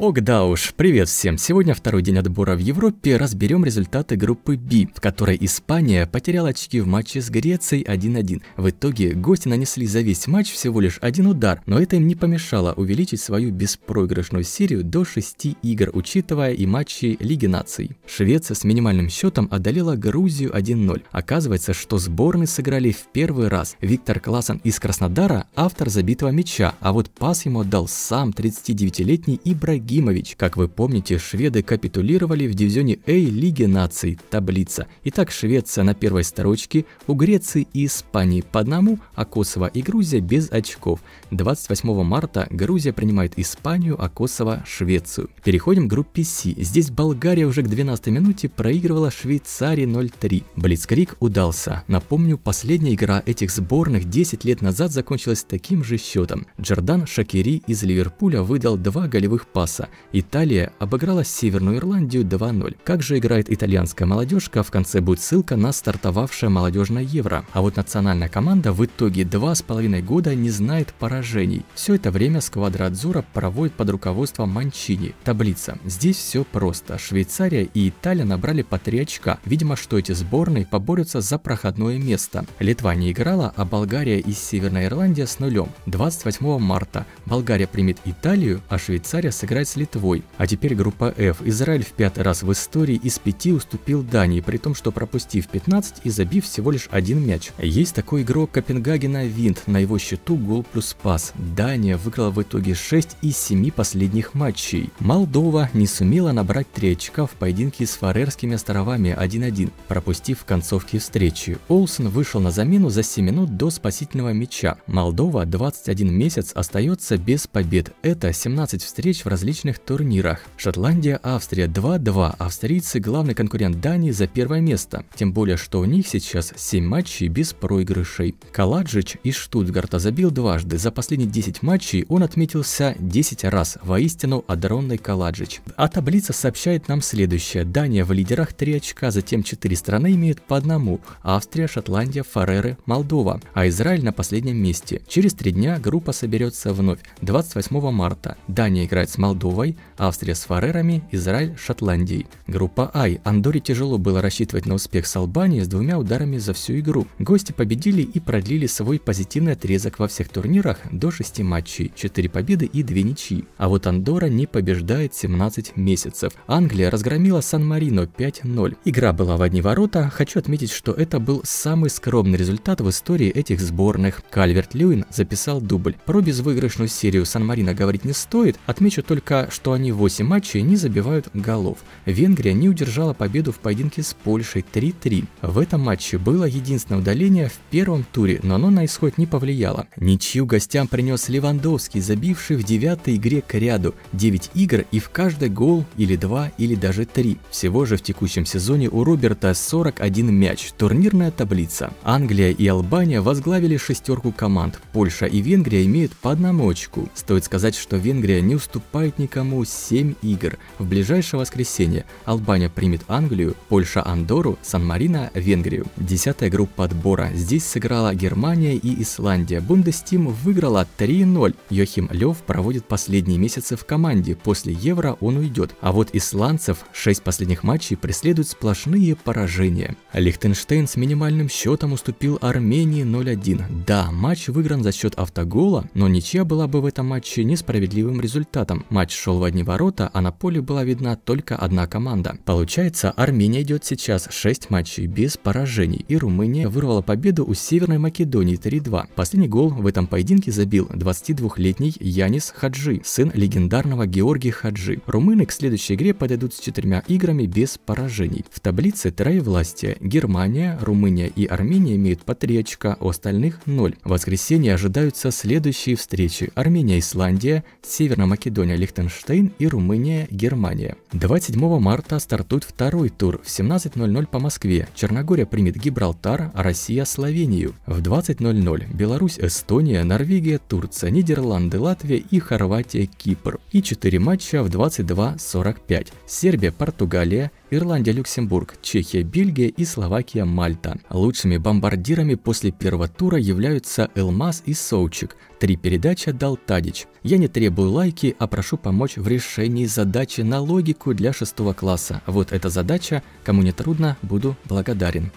Ок, да уж, привет всем. Сегодня второй день отбора в Европе. Разберем результаты группы B, в которой Испания потеряла очки в матче с Грецией 1-1. В итоге гости нанесли за весь матч всего лишь один удар, но это им не помешало увеличить свою беспроигрышную серию до 6 игр, учитывая и матчи Лиги наций. Швеция с минимальным счетом одолела Грузию 1-0. Оказывается, что сборные сыграли в первый раз. Виктор Классен из Краснодара – автор забитого мяча, а вот пас ему отдал сам 39-летний Ибрагим Ибрагимович. Как вы помните, шведы капитулировали в дивизионе А Лиги наций, таблица. Итак, Швеция на первой строчке, у Греции и Испании по одному, а Косово и Грузия без очков. 28 марта Грузия принимает Испанию, а Косово – Швецию. Переходим к группе С. Здесь Болгария уже к 12 минуте проигрывала Швейцарии 0-3. Блицкрик удался. Напомню, последняя игра этих сборных 10 лет назад закончилась таким же счетом. Джордан Шакири из Ливерпуля выдал два голевых паса Лариса. Италия обыграла Северную Ирландию 2-0. Как же играет итальянская молодежка, в конце будет ссылка на стартовавшее молодежное Евро. А вот национальная команда в итоге два с половиной года не знает поражений. Все это время сквадра Адзура проводит под руководством Манчини. Таблица. Здесь все просто. Швейцария и Италия набрали по 3 очка. Видимо, что эти сборные поборются за проходное место. Литва не играла, а Болгария и Северная Ирландия с нулем. 28 марта Болгария примет Италию, а Швейцария сыграет с Литвой. А теперь группа F. Израиль в пятый раз в истории из пяти уступил Дании, при том, что пропустив 15 и забив всего лишь один мяч. Есть такой игрок Копенгагена Винт, на его счету гол плюс пас. Дания выиграла в итоге 6 из 7 последних матчей. Молдова не сумела набрать 3 очка в поединке с Фарерскими островами 1-1, пропустив в концовке встречи. Олсен вышел на замену за 7 минут до спасительного мяча. Молдова 21 месяц остается без побед. Это 17 встреч в различных различных турнирах. Шотландия, Австрия 2-2, австрийцы главный конкурент Дании за первое место, тем более, что у них сейчас 7 матчей без проигрышей. Каладжич из Штутгарта забил дважды, за последние 10 матчей он отметился 10 раз, воистину одаренный Каладжич. А таблица сообщает нам следующее, Дания в лидерах 3 очка, затем 4 страны имеют по одному, Австрия, Шотландия, Фареры, Молдова, а Израиль на последнем месте. Через 3 дня группа соберется вновь, 28 марта. Дания играет с Молдовой, Тувой, Австрия с Фарерами, Израиль с Шотландией. Группа Ай. Андоре тяжело было рассчитывать на успех с Албанией с двумя ударами за всю игру. Гости победили и продлили свой позитивный отрезок во всех турнирах до 6 матчей, 4 победы и 2 ничьи. А вот Андора не побеждает 17 месяцев. Англия разгромила Сан-Марино 5-0. Игра была в одни ворота. Хочу отметить, что это был самый скромный результат в истории этих сборных. Кальверт Льюин записал дубль. Про безвыигрышную серию Сан-Марино говорить не стоит, отмечу только что они в 8 матчей не забивают голов. Венгрия не удержала победу в поединке с Польшей 3-3. В этом матче было единственное удаление в первом туре, но оно на исход не повлияло. Ничью гостям принес Левандовский, забивший в девятой игре к ряду 9 игр и в каждой гол или 2 или даже 3. Всего же в текущем сезоне у Роберта 41 мяч, турнирная таблица. Англия и Албания возглавили шестерку команд, Польша и Венгрия имеют по одному очку. Стоит сказать, что Венгрия не уступает никому никому 7 игр. В ближайшее воскресенье Албания примет Англию, Польша Андору, Сан-Марино Венгрию. Десятая группа отбора. Здесь сыграла Германия и Исландия. Бундестим выиграла 3-0. Йохим Лев проводит последние месяцы в команде. После Евро он уйдет. А вот исландцев 6 последних матчей преследуют сплошные поражения. Лихтенштейн с минимальным счетом уступил Армении 0-1. Да, матч выигран за счет автогола, но ничья была бы в этом матче несправедливым результатом. Матч Матч шел в одни ворота, а на поле была видна только одна команда. Получается, Армения идет сейчас 6 матчей без поражений, и Румыния вырвала победу у Северной Македонии 3-2. Последний гол в этом поединке забил 22-летний Янис Хаджи, сын легендарного Георгия Хаджи. Румыны к следующей игре подойдут с четырьмя играми без поражений. В таблице троевластия Германия, Румыния и Армения имеют по 3 очка, у остальных 0. В воскресенье ожидаются следующие встречи Армения-Исландия, Северная Македония-Лихтенштейн, Лихтенштейн и Румыния, Германия. 27 марта стартует второй тур в 17.00 по Москве. Черногория примет Гибралтар, а Россия – Словению. В 20.00 Беларусь, Эстония, Норвегия, Турция, Нидерланды, Латвия и Хорватия, Кипр. И 4 матча в 22.45. Сербия, Португалия, Ирландия, Люксембург, Чехия, Бельгия и Словакия, Мальта. Лучшими бомбардирами после первого тура являются Элмаз и Соучик. Три передачи отдал Тадич. Я не требую лайки, а прошу помочь в решении задачи на логику для шестого класса. Вот эта задача, кому не трудно, буду благодарен.